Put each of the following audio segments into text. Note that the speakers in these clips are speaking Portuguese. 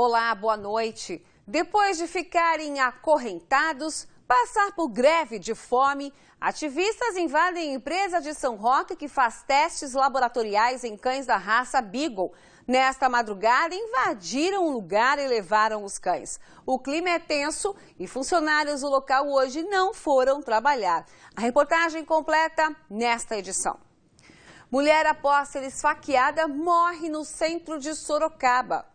Olá, boa noite. Depois de ficarem acorrentados, passar por greve de fome, ativistas invadem empresa de São Roque que faz testes laboratoriais em cães da raça Beagle. Nesta madrugada, invadiram o lugar e levaram os cães. O clima é tenso e funcionários do local hoje não foram trabalhar. A reportagem completa nesta edição. Mulher após ser esfaqueada morre no centro de Sorocaba.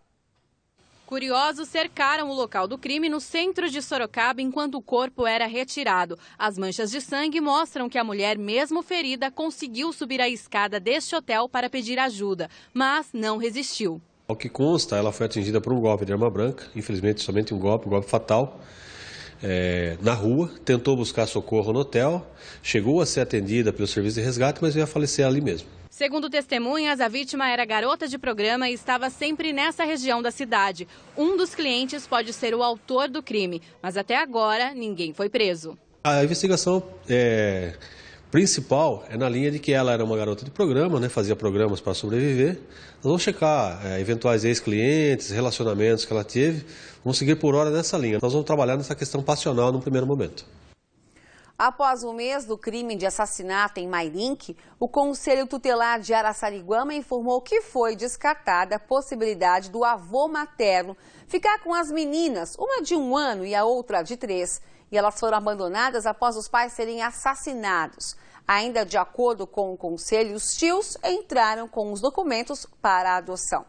Curiosos cercaram o local do crime no centro de Sorocaba enquanto o corpo era retirado. As manchas de sangue mostram que a mulher, mesmo ferida, conseguiu subir a escada deste hotel para pedir ajuda, mas não resistiu. Ao que consta, ela foi atingida por um golpe de arma branca, infelizmente somente um golpe, um golpe fatal. É, na rua, tentou buscar socorro no hotel, chegou a ser atendida pelo serviço de resgate, mas veio a falecer ali mesmo. Segundo testemunhas, a vítima era garota de programa e estava sempre nessa região da cidade. Um dos clientes pode ser o autor do crime, mas até agora ninguém foi preso. A investigação é, principal é na linha de que ela era uma garota de programa, né, fazia programas para sobreviver. Nós vamos checar é, eventuais ex-clientes, relacionamentos que ela teve, vamos seguir por hora nessa linha. Nós vamos trabalhar nessa questão passional no primeiro momento. Após o mês do crime de assassinato em Mairink, o Conselho Tutelar de Araçariguama informou que foi descartada a possibilidade do avô materno ficar com as meninas, uma de um ano e a outra de três, e elas foram abandonadas após os pais serem assassinados. Ainda de acordo com o Conselho, os tios entraram com os documentos para a adoção.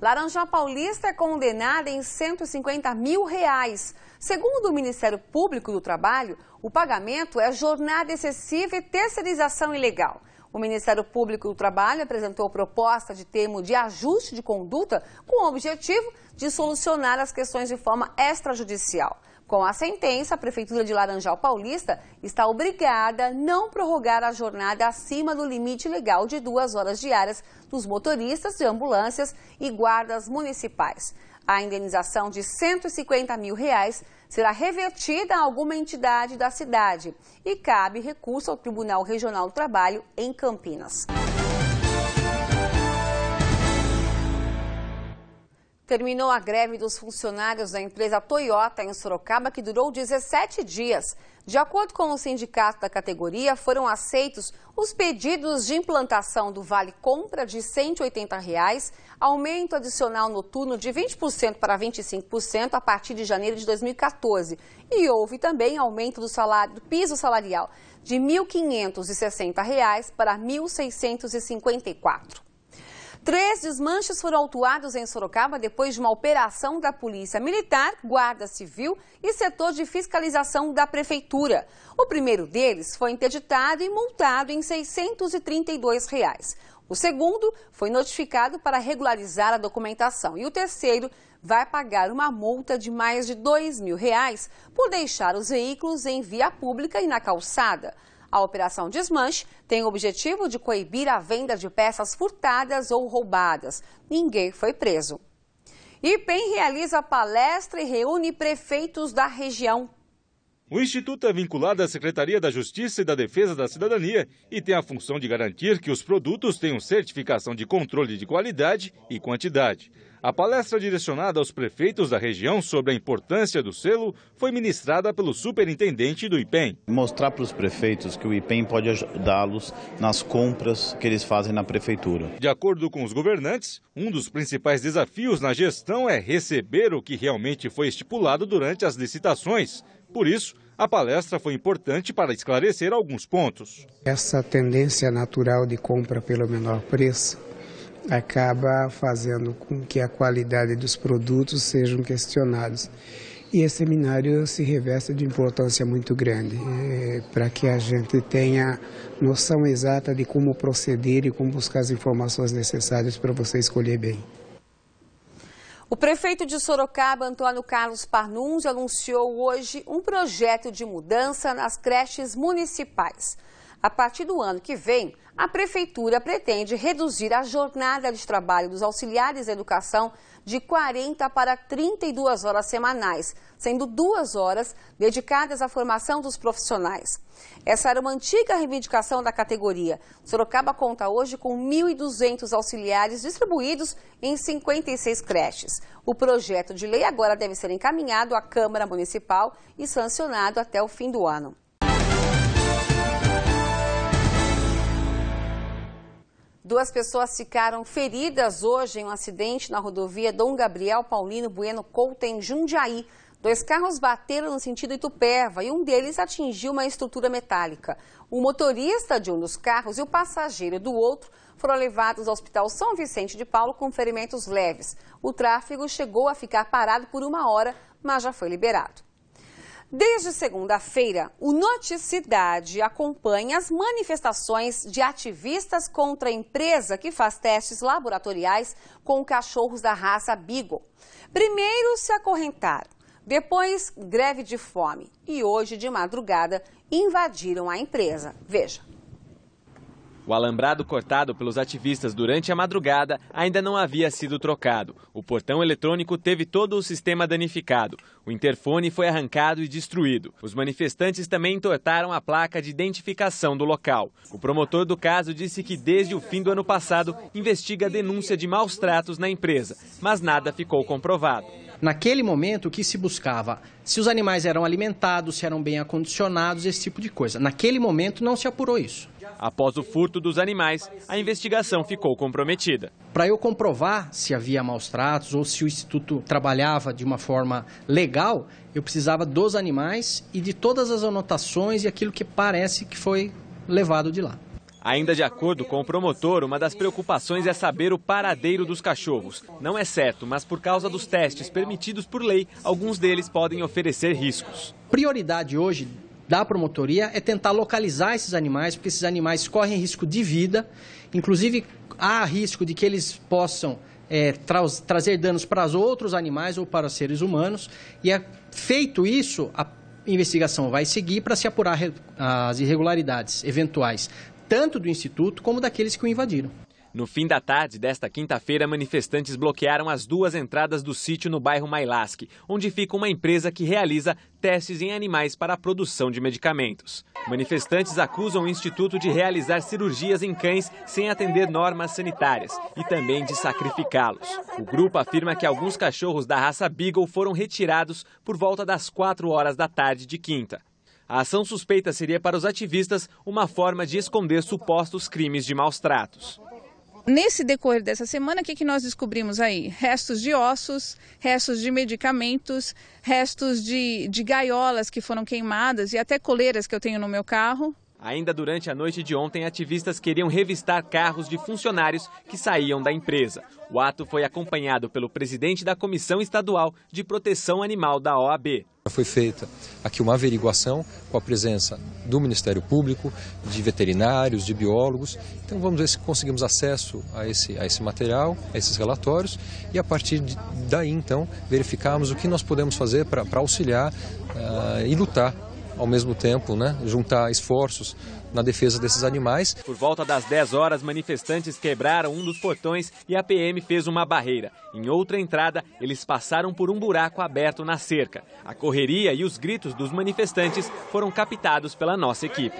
Laranja Paulista é condenada em 150 mil reais. Segundo o Ministério Público do Trabalho, o pagamento é jornada excessiva e terceirização ilegal. O Ministério Público do Trabalho apresentou proposta de termo de ajuste de conduta com o objetivo de solucionar as questões de forma extrajudicial. Com a sentença, a Prefeitura de Laranjal Paulista está obrigada a não prorrogar a jornada acima do limite legal de duas horas diárias dos motoristas de ambulâncias e guardas municipais. A indenização de 150 mil reais será revertida a alguma entidade da cidade e cabe recurso ao Tribunal Regional do Trabalho em Campinas. terminou a greve dos funcionários da empresa Toyota em Sorocaba, que durou 17 dias. De acordo com o sindicato da categoria, foram aceitos os pedidos de implantação do Vale Compra de R$ 180, reais, aumento adicional noturno de 20% para 25% a partir de janeiro de 2014. E houve também aumento do, salário, do piso salarial de R$ 1.560 reais para R$ 1.654. Três desmanches foram autuados em Sorocaba depois de uma operação da Polícia Militar, Guarda Civil e setor de fiscalização da Prefeitura. O primeiro deles foi interditado e multado em R$ 632. Reais. O segundo foi notificado para regularizar a documentação. E o terceiro vai pagar uma multa de mais de R$ 2 mil reais por deixar os veículos em via pública e na calçada. A Operação Desmanche tem o objetivo de coibir a venda de peças furtadas ou roubadas. Ninguém foi preso. IPEM realiza palestra e reúne prefeitos da região o Instituto é vinculado à Secretaria da Justiça e da Defesa da Cidadania e tem a função de garantir que os produtos tenham certificação de controle de qualidade e quantidade. A palestra direcionada aos prefeitos da região sobre a importância do selo foi ministrada pelo superintendente do IPEM. Mostrar para os prefeitos que o IPEM pode ajudá-los nas compras que eles fazem na prefeitura. De acordo com os governantes, um dos principais desafios na gestão é receber o que realmente foi estipulado durante as licitações por isso, a palestra foi importante para esclarecer alguns pontos. Essa tendência natural de compra pelo menor preço acaba fazendo com que a qualidade dos produtos sejam questionados. E esse seminário se reveste de importância muito grande, é, para que a gente tenha noção exata de como proceder e como buscar as informações necessárias para você escolher bem. O prefeito de Sorocaba, Antônio Carlos Parnuns, anunciou hoje um projeto de mudança nas creches municipais. A partir do ano que vem, a Prefeitura pretende reduzir a jornada de trabalho dos auxiliares da educação de 40 para 32 horas semanais, sendo duas horas dedicadas à formação dos profissionais. Essa era uma antiga reivindicação da categoria. Sorocaba conta hoje com 1.200 auxiliares distribuídos em 56 creches. O projeto de lei agora deve ser encaminhado à Câmara Municipal e sancionado até o fim do ano. Duas pessoas ficaram feridas hoje em um acidente na rodovia Dom Gabriel Paulino Bueno Couto, em Jundiaí. Dois carros bateram no sentido Itupeva e um deles atingiu uma estrutura metálica. O motorista de um dos carros e o passageiro do outro foram levados ao Hospital São Vicente de Paulo com ferimentos leves. O tráfego chegou a ficar parado por uma hora, mas já foi liberado. Desde segunda-feira, o Noticidade acompanha as manifestações de ativistas contra a empresa que faz testes laboratoriais com cachorros da raça Beagle. Primeiro se acorrentaram, depois greve de fome e hoje de madrugada invadiram a empresa. Veja. O alambrado cortado pelos ativistas durante a madrugada ainda não havia sido trocado. O portão eletrônico teve todo o sistema danificado. O interfone foi arrancado e destruído. Os manifestantes também entortaram a placa de identificação do local. O promotor do caso disse que desde o fim do ano passado investiga a denúncia de maus tratos na empresa, mas nada ficou comprovado. Naquele momento, o que se buscava? Se os animais eram alimentados, se eram bem acondicionados, esse tipo de coisa. Naquele momento, não se apurou isso. Após o furto dos animais, a investigação ficou comprometida. Para eu comprovar se havia maus tratos ou se o Instituto trabalhava de uma forma legal, eu precisava dos animais e de todas as anotações e aquilo que parece que foi levado de lá. Ainda de acordo com o promotor, uma das preocupações é saber o paradeiro dos cachorros. Não é certo, mas por causa dos testes permitidos por lei, alguns deles podem oferecer riscos. Prioridade hoje da promotoria é tentar localizar esses animais, porque esses animais correm risco de vida, inclusive há risco de que eles possam é, tra trazer danos para os outros animais ou para os seres humanos. E é feito isso, a investigação vai seguir para se apurar as irregularidades eventuais, tanto do Instituto como daqueles que o invadiram. No fim da tarde desta quinta-feira, manifestantes bloquearam as duas entradas do sítio no bairro Mailasque, onde fica uma empresa que realiza testes em animais para a produção de medicamentos. Manifestantes acusam o instituto de realizar cirurgias em cães sem atender normas sanitárias e também de sacrificá-los. O grupo afirma que alguns cachorros da raça Beagle foram retirados por volta das 4 horas da tarde de quinta. A ação suspeita seria para os ativistas uma forma de esconder supostos crimes de maus tratos. Nesse decorrer dessa semana, o que, que nós descobrimos aí? Restos de ossos, restos de medicamentos, restos de, de gaiolas que foram queimadas e até coleiras que eu tenho no meu carro. Ainda durante a noite de ontem, ativistas queriam revistar carros de funcionários que saíam da empresa. O ato foi acompanhado pelo presidente da Comissão Estadual de Proteção Animal da OAB. Foi feita aqui uma averiguação com a presença do Ministério Público, de veterinários, de biólogos. Então vamos ver se conseguimos acesso a esse, a esse material, a esses relatórios e a partir de, daí então verificarmos o que nós podemos fazer para auxiliar uh, e lutar ao mesmo tempo, né, juntar esforços na defesa desses animais. Por volta das 10 horas, manifestantes quebraram um dos portões e a PM fez uma barreira. Em outra entrada, eles passaram por um buraco aberto na cerca. A correria e os gritos dos manifestantes foram captados pela nossa equipe.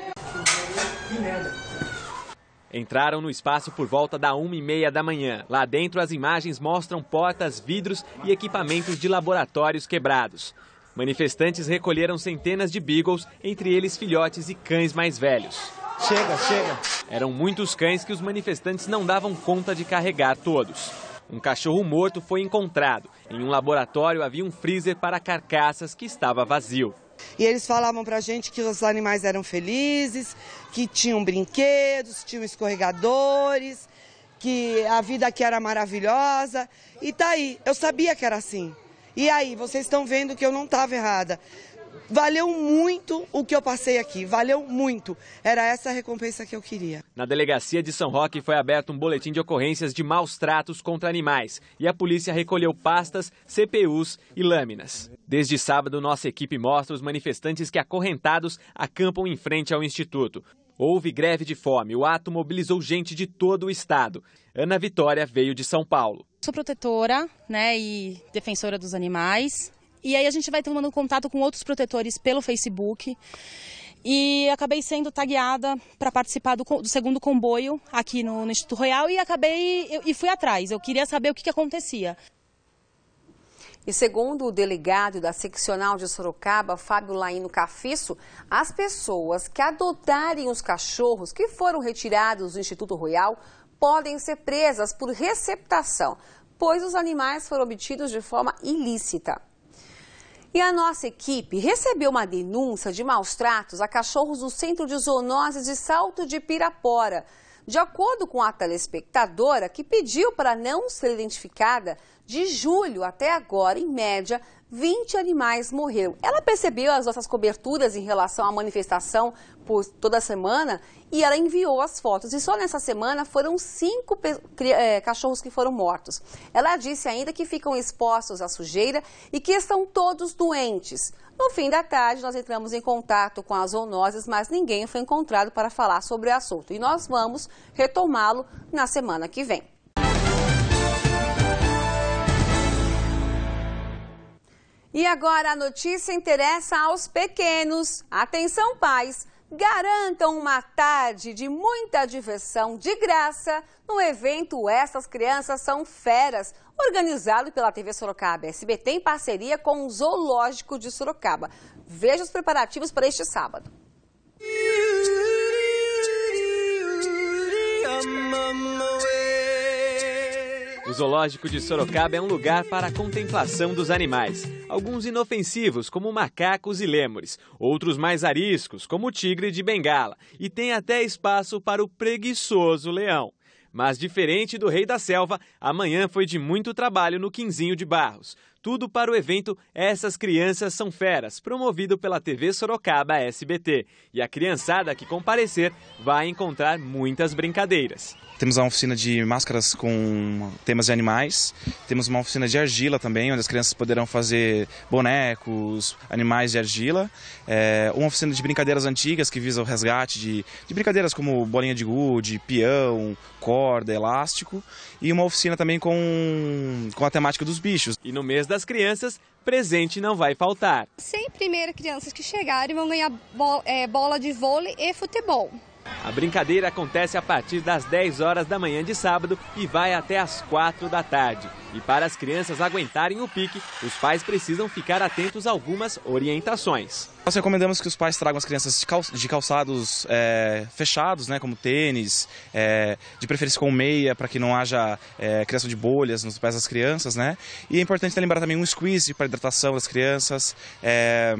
Entraram no espaço por volta da uma e meia da manhã. Lá dentro, as imagens mostram portas, vidros e equipamentos de laboratórios quebrados. Manifestantes recolheram centenas de beagles, entre eles filhotes e cães mais velhos. Chega, chega. Eram muitos cães que os manifestantes não davam conta de carregar todos. Um cachorro morto foi encontrado. Em um laboratório havia um freezer para carcaças que estava vazio. E eles falavam pra gente que os animais eram felizes, que tinham brinquedos, tinham escorregadores, que a vida aqui era maravilhosa. E tá aí, eu sabia que era assim. E aí, vocês estão vendo que eu não estava errada. Valeu muito o que eu passei aqui, valeu muito. Era essa a recompensa que eu queria. Na delegacia de São Roque foi aberto um boletim de ocorrências de maus tratos contra animais e a polícia recolheu pastas, CPUs e lâminas. Desde sábado, nossa equipe mostra os manifestantes que acorrentados acampam em frente ao instituto. Houve greve de fome. O ato mobilizou gente de todo o estado. Ana Vitória veio de São Paulo. Sou protetora né, e defensora dos animais. E aí a gente vai tomando contato com outros protetores pelo Facebook. E acabei sendo tagueada para participar do, do, segundo comboio aqui no, no Instituto Royal e acabei e fui atrás. Eu queria saber o que, que acontecia. E segundo o delegado da seccional de Sorocaba, Fábio Laino Cafisso, as pessoas que adotarem os cachorros que foram retirados do Instituto Royal podem ser presas por receptação, pois os animais foram obtidos de forma ilícita. E a nossa equipe recebeu uma denúncia de maus tratos a cachorros do Centro de Zoonoses de Salto de Pirapora. De acordo com a telespectadora, que pediu para não ser identificada, de julho até agora, em média, 20 animais morreram. Ela percebeu as nossas coberturas em relação à manifestação por toda semana e ela enviou as fotos. E só nessa semana foram cinco é, cachorros que foram mortos. Ela disse ainda que ficam expostos à sujeira e que estão todos doentes. No fim da tarde, nós entramos em contato com as zoonoses, mas ninguém foi encontrado para falar sobre o assunto. E nós vamos retomá-lo na semana que vem. E agora a notícia interessa aos pequenos. Atenção, pais! Garantam uma tarde de muita diversão de graça no evento Essas Crianças São Feras, organizado pela TV Sorocaba SBT em parceria com o Zoológico de Sorocaba. Veja os preparativos para este sábado. Música o Zoológico de Sorocaba é um lugar para a contemplação dos animais. Alguns inofensivos, como macacos e lêmures, outros mais ariscos, como o tigre de Bengala, e tem até espaço para o preguiçoso leão. Mas diferente do rei da selva, amanhã foi de muito trabalho no Quinzinho de Barros tudo para o evento Essas Crianças São Feras, promovido pela TV Sorocaba SBT. E a criançada que comparecer vai encontrar muitas brincadeiras. Temos uma oficina de máscaras com temas de animais, temos uma oficina de argila também, onde as crianças poderão fazer bonecos, animais de argila, é, uma oficina de brincadeiras antigas que visa o resgate de, de brincadeiras como bolinha de gude, peão, corda, elástico, e uma oficina também com, com a temática dos bichos. E no mês da das crianças, presente não vai faltar. Sem primeira crianças que chegarem vão ganhar é, bola de vôlei e futebol. A brincadeira acontece a partir das 10 horas da manhã de sábado e vai até as 4 da tarde. E para as crianças aguentarem o pique, os pais precisam ficar atentos a algumas orientações. Nós recomendamos que os pais tragam as crianças de calçados é, fechados, né, como tênis, é, de preferência com meia, para que não haja é, criação de bolhas nos pés das crianças. Né? E é importante lembrar também um squeeze para hidratação das crianças. É,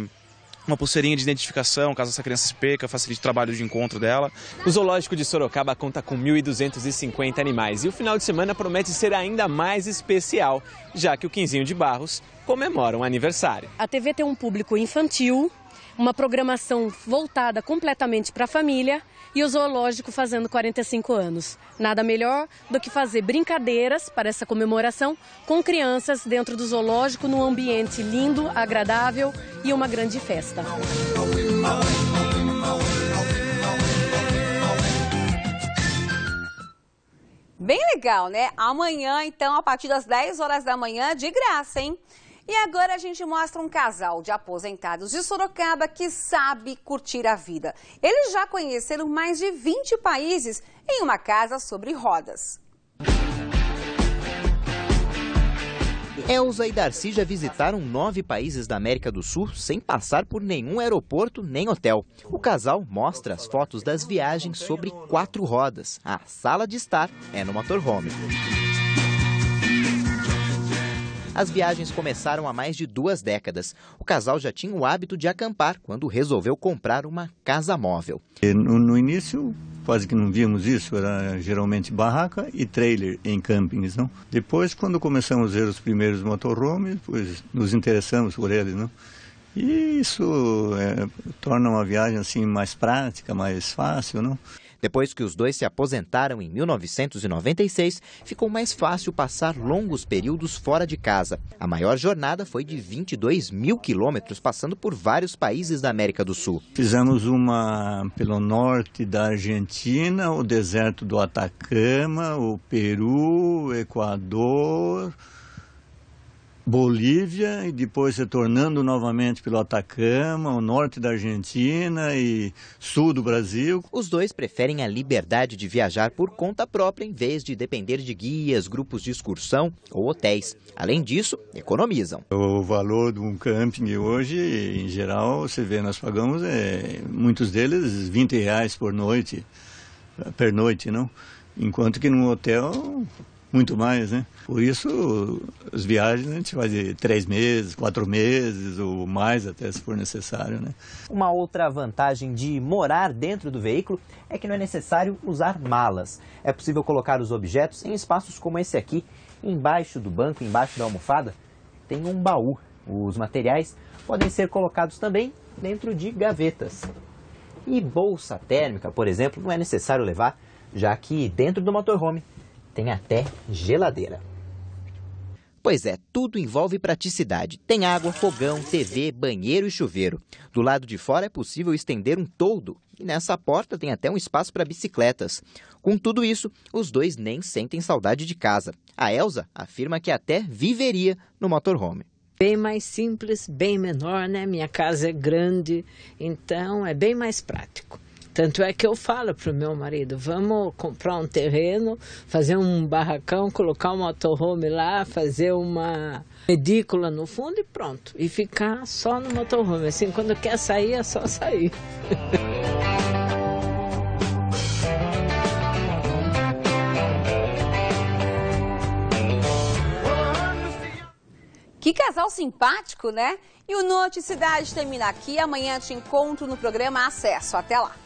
uma pulseirinha de identificação, caso essa criança se perca, facilite o trabalho de encontro dela. O zoológico de Sorocaba conta com 1.250 animais e o final de semana promete ser ainda mais especial, já que o Quinzinho de Barros comemora um aniversário. A TV tem um público infantil uma programação voltada completamente para a família e o zoológico fazendo 45 anos. Nada melhor do que fazer brincadeiras para essa comemoração com crianças dentro do zoológico num ambiente lindo, agradável e uma grande festa. Bem legal, né? Amanhã, então, a partir das 10 horas da manhã, de graça, hein? E agora a gente mostra um casal de aposentados de Sorocaba que sabe curtir a vida. Eles já conheceram mais de 20 países em uma casa sobre rodas. Elza e Darcy já visitaram nove países da América do Sul sem passar por nenhum aeroporto nem hotel. O casal mostra as fotos das viagens sobre quatro rodas. A sala de estar é no motorhome. As viagens começaram há mais de duas décadas. O casal já tinha o hábito de acampar quando resolveu comprar uma casa móvel. No, no início, quase que não víamos isso, era geralmente barraca e trailer em campings, não? Depois, quando começamos a ver os primeiros motorhomes, pois nos interessamos por eles, não? E isso é, torna uma viagem assim mais prática, mais fácil, não? Depois que os dois se aposentaram em 1996, ficou mais fácil passar longos períodos fora de casa. A maior jornada foi de 22 mil quilômetros, passando por vários países da América do Sul. Fizemos uma pelo norte da Argentina, o deserto do Atacama, o Peru, o Equador. Bolívia e depois retornando novamente pelo Atacama, o norte da Argentina e sul do Brasil. Os dois preferem a liberdade de viajar por conta própria em vez de depender de guias, grupos de excursão ou hotéis. Além disso, economizam. O valor de um camping hoje, em geral, você vê, nós pagamos é, muitos deles 20 reais por noite, per noite, não? Enquanto que num hotel muito mais, né? Por isso, as viagens a gente faz de três meses, quatro meses ou mais até se for necessário, né? Uma outra vantagem de morar dentro do veículo é que não é necessário usar malas. É possível colocar os objetos em espaços como esse aqui, embaixo do banco, embaixo da almofada, tem um baú. Os materiais podem ser colocados também dentro de gavetas. E bolsa térmica, por exemplo, não é necessário levar, já que dentro do motorhome tem até geladeira. Pois é, tudo envolve praticidade. Tem água, fogão, TV, banheiro e chuveiro. Do lado de fora é possível estender um toldo e nessa porta tem até um espaço para bicicletas. Com tudo isso, os dois nem sentem saudade de casa. A Elsa afirma que até viveria no motorhome. Bem mais simples, bem menor, né? Minha casa é grande, então é bem mais prático. Tanto é que eu falo para o meu marido: vamos comprar um terreno, fazer um barracão, colocar um motorhome lá, fazer uma edícula no fundo e pronto. E ficar só no motorhome. Assim, quando quer sair, é só sair. Que casal simpático, né? E o Noticidade termina aqui. Amanhã te encontro no programa Acesso. Até lá!